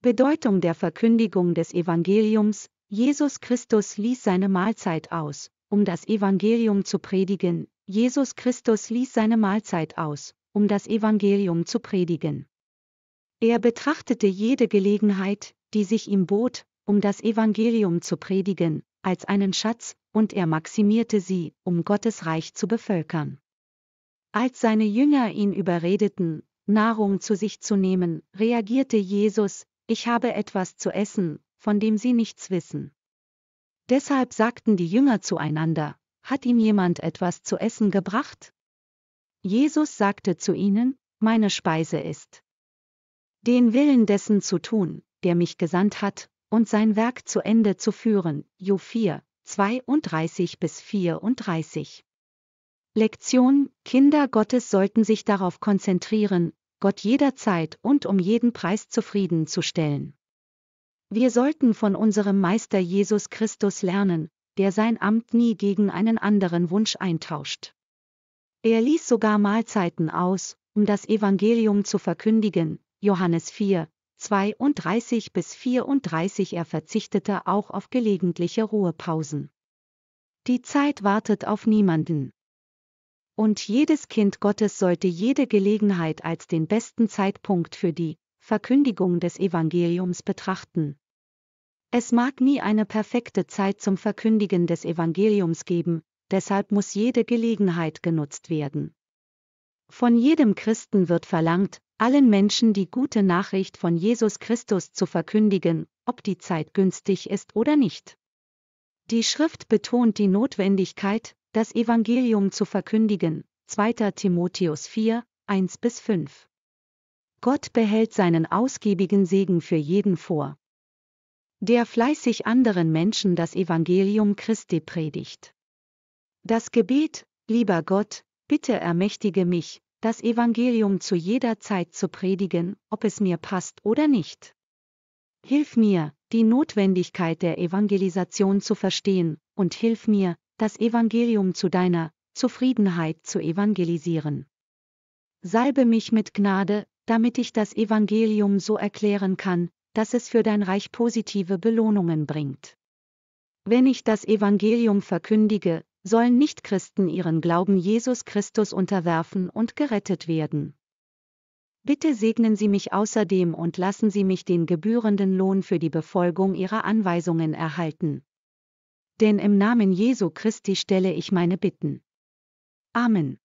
Bedeutung der Verkündigung des Evangeliums, Jesus Christus ließ seine Mahlzeit aus, um das Evangelium zu predigen, Jesus Christus ließ seine Mahlzeit aus, um das Evangelium zu predigen. Er betrachtete jede Gelegenheit, die sich ihm bot, um das Evangelium zu predigen, als einen Schatz, und er maximierte sie, um Gottes Reich zu bevölkern. Als seine Jünger ihn überredeten, Nahrung zu sich zu nehmen, reagierte Jesus, ich habe etwas zu essen, von dem sie nichts wissen. Deshalb sagten die Jünger zueinander, hat ihm jemand etwas zu essen gebracht? Jesus sagte zu ihnen, meine Speise ist, den Willen dessen zu tun, der mich gesandt hat, und sein Werk zu Ende zu führen. Jo 4, 32 bis 34. Lektion: Kinder Gottes sollten sich darauf konzentrieren, Gott jederzeit und um jeden Preis zufriedenzustellen. Wir sollten von unserem Meister Jesus Christus lernen, der sein Amt nie gegen einen anderen Wunsch eintauscht. Er ließ sogar Mahlzeiten aus, um das Evangelium zu verkündigen, Johannes 4, 32 bis 34 er verzichtete auch auf gelegentliche Ruhepausen. Die Zeit wartet auf niemanden. Und jedes Kind Gottes sollte jede Gelegenheit als den besten Zeitpunkt für die Verkündigung des Evangeliums betrachten. Es mag nie eine perfekte Zeit zum Verkündigen des Evangeliums geben, deshalb muss jede Gelegenheit genutzt werden. Von jedem Christen wird verlangt, allen Menschen die gute Nachricht von Jesus Christus zu verkündigen, ob die Zeit günstig ist oder nicht. Die Schrift betont die Notwendigkeit, das Evangelium zu verkündigen. 2. Timotheus 4, 1 bis 5. Gott behält seinen ausgiebigen Segen für jeden vor, der fleißig anderen Menschen das Evangelium Christi predigt. Das Gebet, lieber Gott, bitte ermächtige mich, das Evangelium zu jeder Zeit zu predigen, ob es mir passt oder nicht. Hilf mir, die Notwendigkeit der Evangelisation zu verstehen, und hilf mir, das Evangelium zu deiner Zufriedenheit zu evangelisieren. Salbe mich mit Gnade, damit ich das Evangelium so erklären kann, dass es für dein Reich positive Belohnungen bringt. Wenn ich das Evangelium verkündige, sollen Nichtchristen ihren Glauben Jesus Christus unterwerfen und gerettet werden. Bitte segnen Sie mich außerdem und lassen Sie mich den gebührenden Lohn für die Befolgung Ihrer Anweisungen erhalten denn im Namen Jesu Christi stelle ich meine Bitten. Amen.